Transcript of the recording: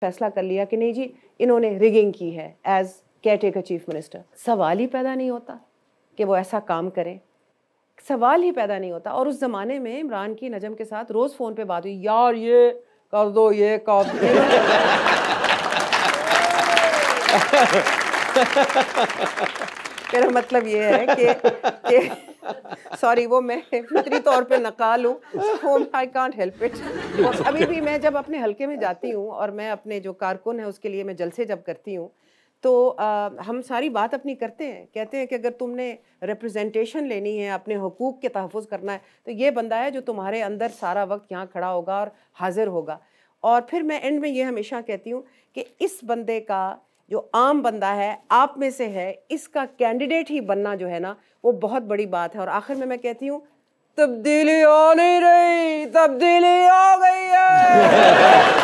फैसला कर लिया कि नहीं जी इन्होंने रिगिंग की है एज केयर चीफ मिनिस्टर सवाल ही पैदा नहीं होता कि वो ऐसा काम करें सवाल ही पैदा नहीं होता और उस ज़माने में इमरान की नजम के साथ रोज़ फ़ोन पे बात हुई यार ये कर दो ये कर दो मेरा मतलब ये है कि, कि सॉरी वो मैं फितरी तौर पे नकाल हूँ आई कॉन्ट हेल्प इट अभी भी मैं जब अपने हल्के में जाती हूँ और मैं अपने जो कारकुन है उसके लिए मैं जलसे जब करती हूँ तो आ, हम सारी बात अपनी करते हैं कहते हैं कि अगर तुमने रिप्रेजेंटेशन लेनी है अपने हकूक़ के तहफ़ करना है तो ये बंदा है जो तुम्हारे अंदर सारा वक्त यहाँ खड़ा होगा और हाजिर होगा और फिर मैं एंड में ये हमेशा कहती हूँ कि इस बंदे का जो आम बंदा है आप में से है इसका कैंडिडेट ही बनना जो है ना वो बहुत बड़ी बात है और आखिर में मैं कहती हूँ तब्दीली आ नहीं रही तब्दीली आ